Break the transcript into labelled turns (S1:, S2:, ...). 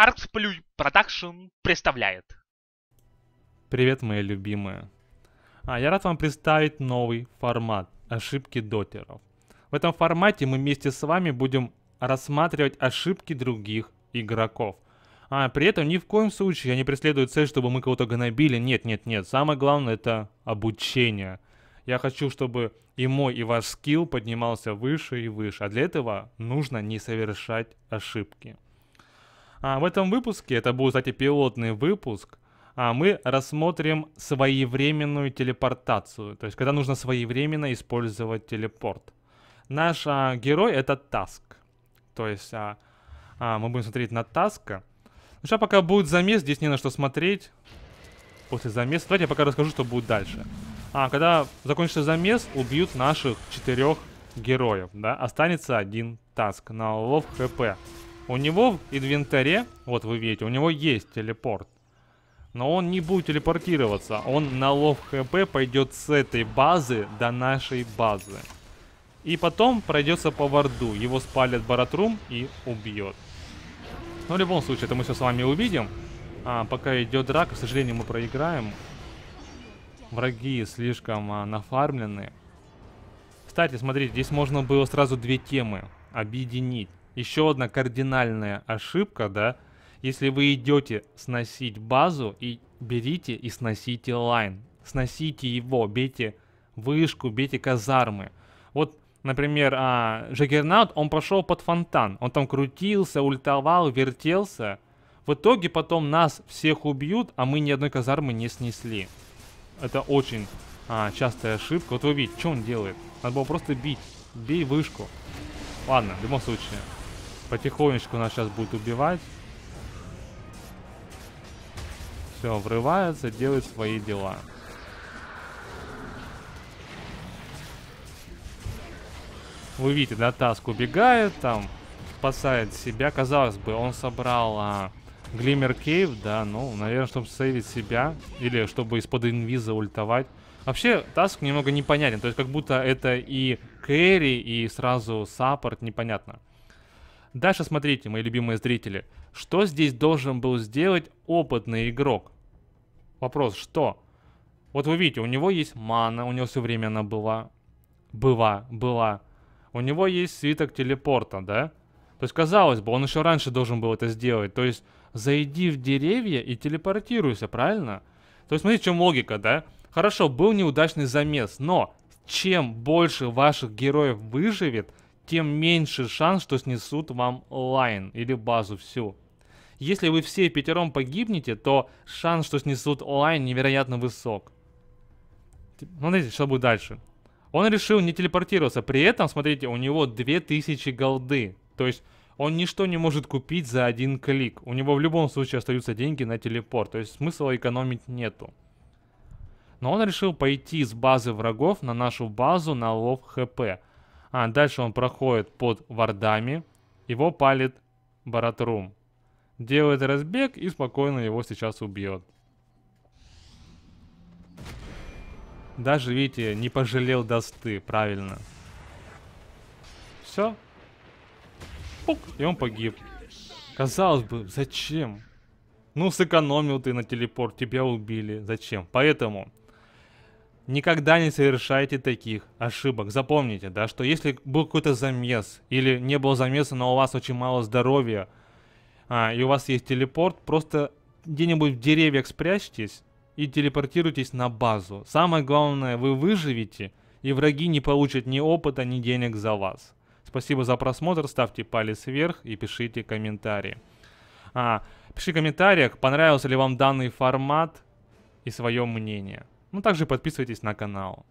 S1: Artsplay Production представляет. Привет, мои любимые. А, я рад вам представить новый формат «Ошибки дотеров». В этом формате мы вместе с вами будем рассматривать ошибки других игроков. А при этом ни в коем случае я не преследую цель, чтобы мы кого-то гнобили. Нет, нет, нет. Самое главное это обучение. Я хочу, чтобы и мой, и ваш скилл поднимался выше и выше. А для этого нужно не совершать ошибки. А, в этом выпуске, это будет, кстати, пилотный выпуск, а, мы рассмотрим своевременную телепортацию, то есть когда нужно своевременно использовать телепорт. Наш а, герой это Таск, то есть а, а, мы будем смотреть на Таска. Ну, сейчас пока будет замес, здесь не на что смотреть. После замеса, давайте я пока расскажу, что будет дальше. А, когда закончится замес, убьют наших четырех героев, да? Останется один Таск на лов ХП. У него в инвентаре, вот вы видите, у него есть телепорт. Но он не будет телепортироваться. Он на лов хп пойдет с этой базы до нашей базы. И потом пройдется по ворду, Его спалит Баратрум и убьет. Но ну, в любом случае, это мы все с вами увидим. А, пока идет драка, к сожалению, мы проиграем. Враги слишком а, нафармлены. Кстати, смотрите, здесь можно было сразу две темы объединить еще одна кардинальная ошибка, да, если вы идете сносить базу и берите и сносите лайн, сносите его, бейте вышку, бейте казармы. Вот, например, а, Жагернаут, он пошел под фонтан, он там крутился, ультовал, вертелся. В итоге потом нас всех убьют, а мы ни одной казармы не снесли. Это очень а, частая ошибка. Вот вы видите, что он делает? Надо было просто бить. Бей вышку. Ладно, в любом случае. Потихонечку нас сейчас будет убивать. Все, врывается, делает свои дела. Вы видите, да, Таск убегает, там, спасает себя. Казалось бы, он собрал а, Глиммер Кейв, да, ну, наверное, чтобы сейвить себя. Или чтобы из-под инвиза ультовать. Вообще, Таск немного непонятен. То есть, как будто это и Кэрри, и сразу саппорт, непонятно. Дальше смотрите, мои любимые зрители. Что здесь должен был сделать опытный игрок? Вопрос, что? Вот вы видите, у него есть мана, у него все время она была. Была, была. У него есть свиток телепорта, да? То есть, казалось бы, он еще раньше должен был это сделать. То есть, зайди в деревья и телепортируйся, правильно? То есть, смотрите, в чем логика, да? Хорошо, был неудачный замес, но чем больше ваших героев выживет, тем меньше шанс, что снесут вам лайн или базу всю. Если вы все пятером погибнете, то шанс, что снесут лайн, невероятно высок. Ну, смотрите, что будет дальше. Он решил не телепортироваться. При этом, смотрите, у него 2000 голды. То есть он ничто не может купить за один клик. У него в любом случае остаются деньги на телепорт. То есть смысла экономить нету. Но он решил пойти с базы врагов на нашу базу на лов хп. А, дальше он проходит под вардами. Его палит Баратрум. Делает разбег и спокойно его сейчас убьет. Даже, видите, не пожалел досты, правильно. Все. Пук, и он погиб. Казалось бы, зачем? Ну, сэкономил ты на телепорт, тебя убили. Зачем? Поэтому Никогда не совершайте таких ошибок. Запомните, да, что если был какой-то замес, или не был замеса, но у вас очень мало здоровья, а, и у вас есть телепорт, просто где-нибудь в деревьях спрячьтесь и телепортируйтесь на базу. Самое главное, вы выживете, и враги не получат ни опыта, ни денег за вас. Спасибо за просмотр, ставьте палец вверх и пишите комментарии. А, пиши в комментариях, понравился ли вам данный формат и свое мнение. Ну также подписывайтесь на канал.